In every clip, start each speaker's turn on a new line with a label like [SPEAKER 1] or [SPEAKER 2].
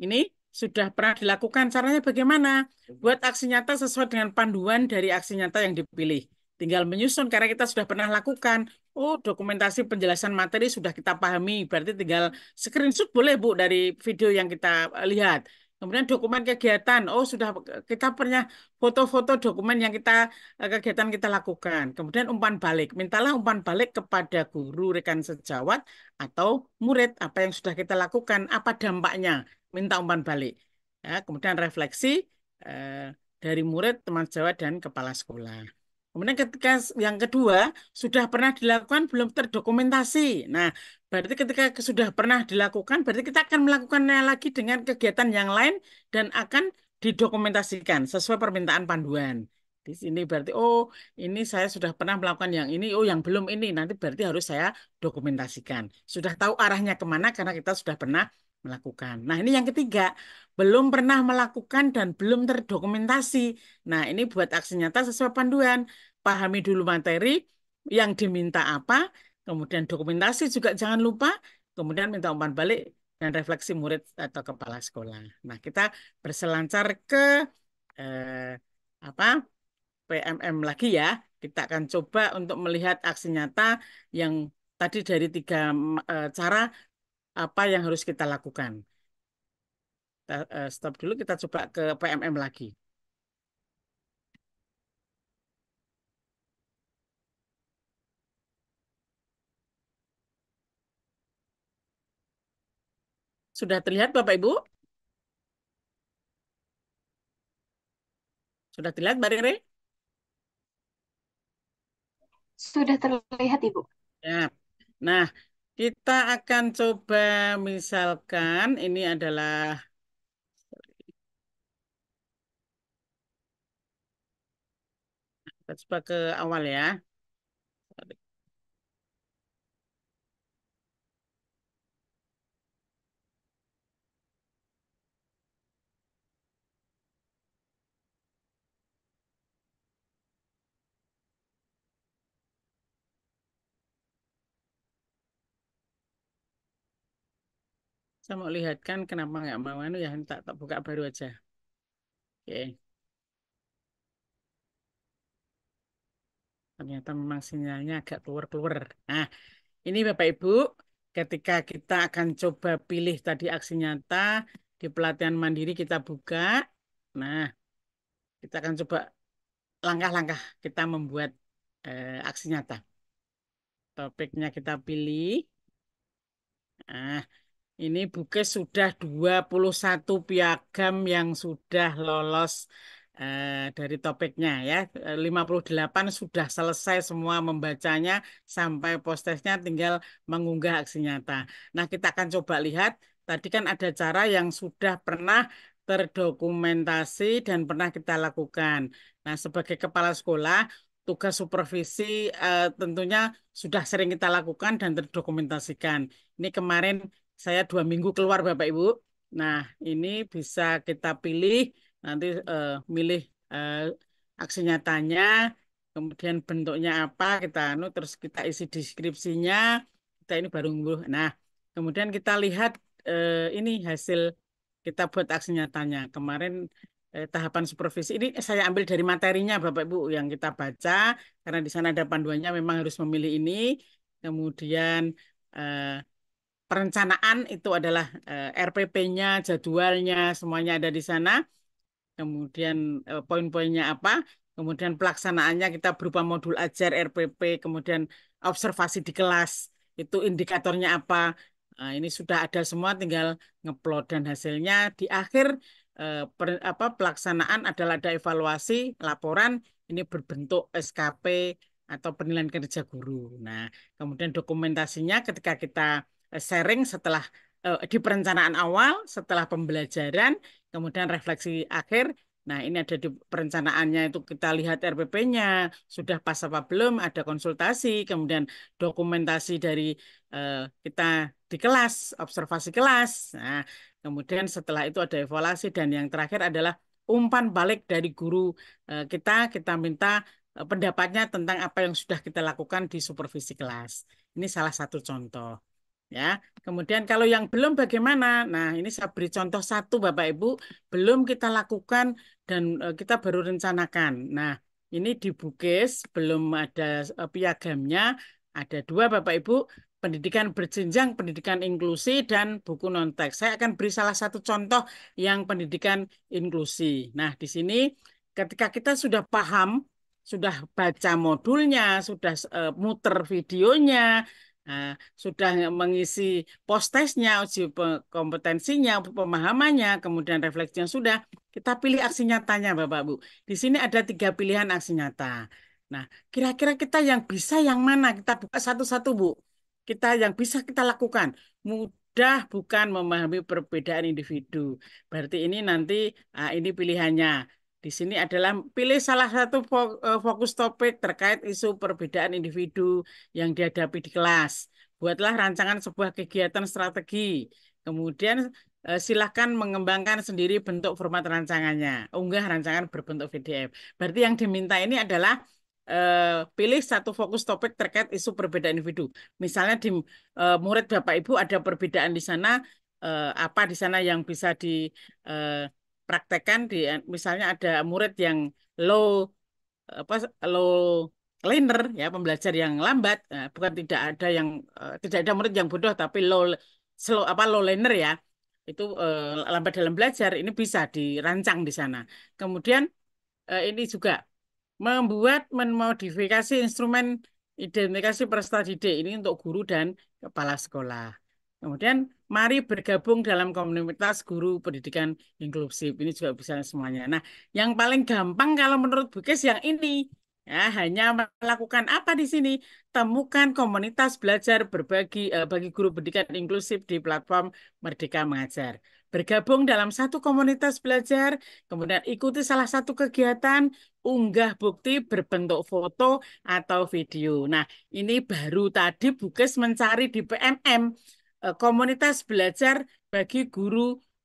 [SPEAKER 1] Ini sudah pernah dilakukan. Caranya bagaimana? Buat aksi nyata sesuai dengan panduan dari aksi nyata yang dipilih. Tinggal menyusun karena kita sudah pernah lakukan. Oh, dokumentasi penjelasan materi sudah kita pahami. Berarti tinggal screenshot boleh, Bu, dari video yang kita lihat. Kemudian dokumen kegiatan, oh sudah kita punya foto-foto dokumen yang kita eh, kegiatan kita lakukan. Kemudian umpan balik, mintalah umpan balik kepada guru rekan sejawat atau murid apa yang sudah kita lakukan, apa dampaknya, minta umpan balik. Ya, kemudian refleksi eh, dari murid, teman sejawat dan kepala sekolah. Kemudian ketika yang kedua sudah pernah dilakukan belum terdokumentasi. Nah, Berarti ketika sudah pernah dilakukan, berarti kita akan melakukannya lagi dengan kegiatan yang lain dan akan didokumentasikan sesuai permintaan panduan. Di sini berarti oh ini saya sudah pernah melakukan yang ini, oh yang belum ini nanti berarti harus saya dokumentasikan. Sudah tahu arahnya kemana karena kita sudah pernah melakukan. Nah ini yang ketiga belum pernah melakukan dan belum terdokumentasi. Nah ini buat aksi nyata sesuai panduan. Pahami dulu materi yang diminta apa, kemudian dokumentasi juga jangan lupa, kemudian minta umpan balik dan refleksi murid atau kepala sekolah. Nah, kita berselancar ke eh, apa PMM lagi ya. Kita akan coba untuk melihat aksi nyata yang tadi dari tiga eh, cara apa yang harus kita lakukan. Kita, eh, stop dulu, kita coba ke PMM lagi. Sudah terlihat Bapak Ibu? Sudah terlihat Mbak Rere? Sudah terlihat Ibu. Ya. Nah, kita akan coba misalkan ini adalah Kita coba ke awal ya. Saya mau lihatkan kenapa nggak mau anu ya tak, tak buka baru aja. Oke. Ternyata memang sinyalnya agak keluar-keluar. Nah, ini Bapak Ibu, ketika kita akan coba pilih tadi aksi nyata di pelatihan mandiri kita buka. Nah, kita akan coba langkah-langkah kita membuat eh, aksi nyata. Topiknya kita pilih. Nah, ini Bukes sudah 21 piagam yang sudah lolos uh, dari topiknya ya. 58 sudah selesai semua membacanya sampai postesnya tinggal mengunggah aksi nyata. Nah, kita akan coba lihat tadi kan ada cara yang sudah pernah terdokumentasi dan pernah kita lakukan. Nah, sebagai kepala sekolah tugas supervisi uh, tentunya sudah sering kita lakukan dan terdokumentasikan. Ini kemarin saya dua minggu keluar Bapak Ibu. Nah ini bisa kita pilih nanti uh, milih uh, aksi nyatanya, kemudian bentuknya apa kita anu terus kita isi deskripsinya. Kita ini baru nguruh. Nah kemudian kita lihat eh, ini hasil kita buat aksi nyatanya kemarin eh, tahapan supervisi ini saya ambil dari materinya Bapak Ibu yang kita baca karena di sana ada panduannya memang harus memilih ini kemudian eh, perencanaan itu adalah uh, eh, RPP-nya, jadwalnya, semuanya ada di sana. Kemudian uh, poin-poinnya apa? Kemudian pelaksanaannya kita berupa modul ajar RPP, kemudian observasi di kelas itu indikatornya apa? Nah, ini sudah ada semua, tinggal ngeplot dan hasilnya di akhir eh, per, apa pelaksanaan adalah ada evaluasi laporan ini berbentuk SKP atau penilaian kerja guru. Nah, kemudian dokumentasinya ketika kita sharing setelah uh, di perencanaan awal, setelah pembelajaran, kemudian refleksi akhir. Nah, ini ada di perencanaannya itu kita lihat RPP-nya, sudah pas apa belum, ada konsultasi, kemudian dokumentasi dari uh, kita di kelas, observasi kelas. Nah, kemudian setelah itu ada evaluasi dan yang terakhir adalah umpan balik dari guru uh, kita, kita minta pendapatnya tentang apa yang sudah kita lakukan di supervisi kelas. Ini salah satu contoh ya. Kemudian kalau yang belum bagaimana? Nah, ini saya beri contoh satu Bapak Ibu, belum kita lakukan dan e, kita baru rencanakan. Nah, ini di Bukis belum ada e, piagamnya, ada dua Bapak Ibu, pendidikan berjenjang, pendidikan inklusi dan buku non teks. Saya akan beri salah satu contoh yang pendidikan inklusi. Nah, di sini ketika kita sudah paham, sudah baca modulnya, sudah uh, muter videonya, Eh, sudah mengisi postesnya, uji kompetensinya, pemahamannya, kemudian refleksinya sudah, kita pilih aksi nyatanya Bapak Bu. Di sini ada tiga pilihan aksi nyata. Nah, kira-kira kita yang bisa yang mana? Kita buka satu-satu Bu. Kita yang bisa kita lakukan. Mudah bukan memahami perbedaan individu. Berarti ini nanti eh, ini pilihannya di sini adalah pilih salah satu eh, fokus topik terkait isu perbedaan individu yang dihadapi di kelas. Buatlah rancangan sebuah kegiatan strategi. Kemudian eh, silahkan mengembangkan sendiri bentuk format rancangannya. Unggah rancangan berbentuk PDF. Berarti yang diminta ini adalah eh, pilih satu fokus topik terkait isu perbedaan individu. Misalnya di murid Bapak Ibu ada perbedaan di sana, apa di sana yang bisa di praktekkan di misalnya ada murid yang low apa low learner ya pembelajar yang lambat eh, bukan tidak ada yang eh, tidak ada murid yang bodoh tapi low slow apa low learner ya itu uh, lambat dalam belajar ini bisa dirancang di sana kemudian uh, ini juga membuat memodifikasi instrumen identifikasi peserta didik ini untuk guru dan kepala sekolah kemudian mari bergabung dalam komunitas guru pendidikan inklusif. Ini juga bisa semuanya. Nah, yang paling gampang kalau menurut Bukes yang ini, ya hanya melakukan apa di sini temukan komunitas belajar berbagi eh, bagi guru pendidikan inklusif di platform Merdeka Mengajar bergabung dalam satu komunitas belajar kemudian ikuti salah satu kegiatan unggah bukti berbentuk foto atau video nah ini baru tadi Bukes mencari di PMM Eh, komunitas belajar bagi guru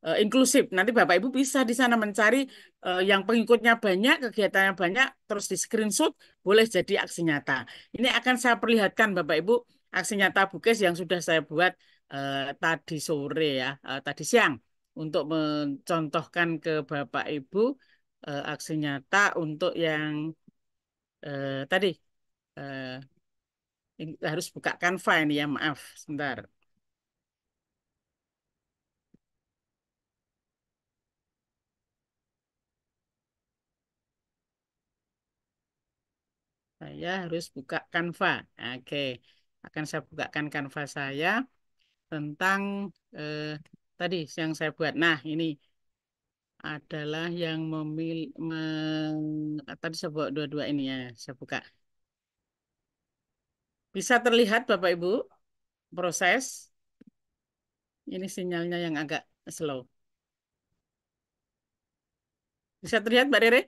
[SPEAKER 1] uh, inklusif. Nanti Bapak Ibu bisa di sana mencari uh, yang pengikutnya banyak, kegiatannya banyak, terus di screenshot boleh jadi aksi nyata. Ini akan saya perlihatkan Bapak Ibu aksi nyata Bukes yang sudah saya buat uh, tadi sore ya, uh, tadi siang untuk mencontohkan ke Bapak Ibu uh, aksi nyata untuk yang uh, tadi uh, harus buka Canva ini ya maaf sebentar. saya harus buka kanva. Oke, akan saya bukakan kanva saya tentang eh, tadi yang saya buat. Nah, ini adalah yang memil me, tadi saya buat dua-dua ini ya, saya buka. Bisa terlihat Bapak Ibu proses. Ini sinyalnya yang agak slow. Bisa terlihat Mbak Rere?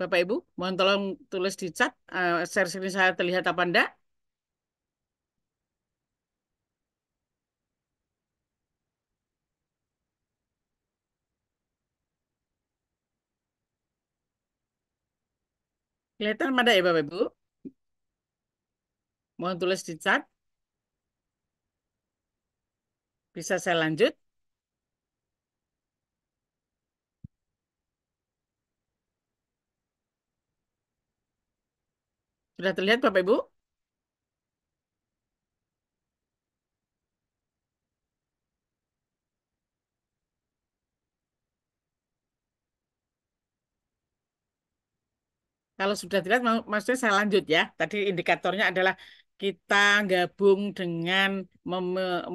[SPEAKER 1] Bapak Ibu, mohon tolong tulis di chat, uh, share screen saya terlihat apa enggak. Kelihatan pada ya Bapak Ibu? Mohon tulis di chat. Bisa saya lanjut? Sudah terlihat Bapak Ibu? Kalau sudah terlihat, maksudnya saya lanjut ya. Tadi indikatornya adalah kita gabung dengan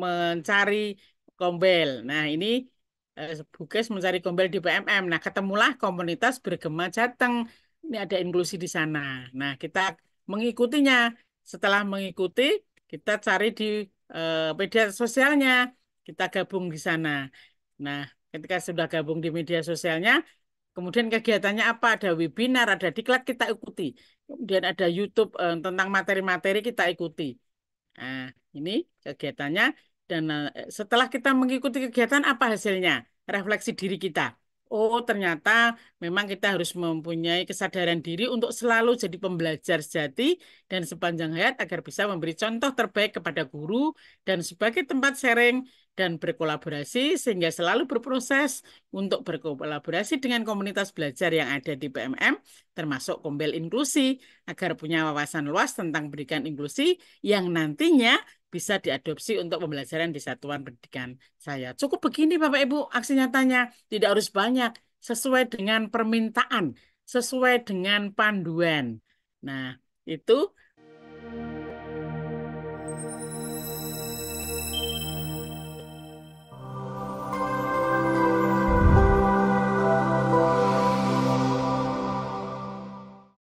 [SPEAKER 1] mencari kombel. Nah, ini eh, Bukes mencari kombel di PMM. Nah, ketemulah komunitas bergema Jateng. Ini ada inklusi di sana. Nah, kita mengikutinya. Setelah mengikuti, kita cari di eh, media sosialnya, kita gabung di sana. Nah, ketika sudah gabung di media sosialnya, kemudian kegiatannya apa? Ada webinar, ada diklat kita ikuti. Kemudian ada YouTube eh, tentang materi-materi kita ikuti. Nah, ini kegiatannya dan eh, setelah kita mengikuti kegiatan apa hasilnya? Refleksi diri kita oh ternyata memang kita harus mempunyai kesadaran diri untuk selalu jadi pembelajar sejati dan sepanjang hayat agar bisa memberi contoh terbaik kepada guru dan sebagai tempat sharing dan berkolaborasi sehingga selalu berproses untuk berkolaborasi dengan komunitas belajar yang ada di PMM termasuk Kombel Inklusi agar punya wawasan luas tentang pendidikan inklusi yang nantinya bisa diadopsi untuk pembelajaran di satuan pendidikan saya. Cukup begini Bapak Ibu, aksi nyatanya tidak harus banyak, sesuai dengan permintaan, sesuai dengan panduan. Nah, itu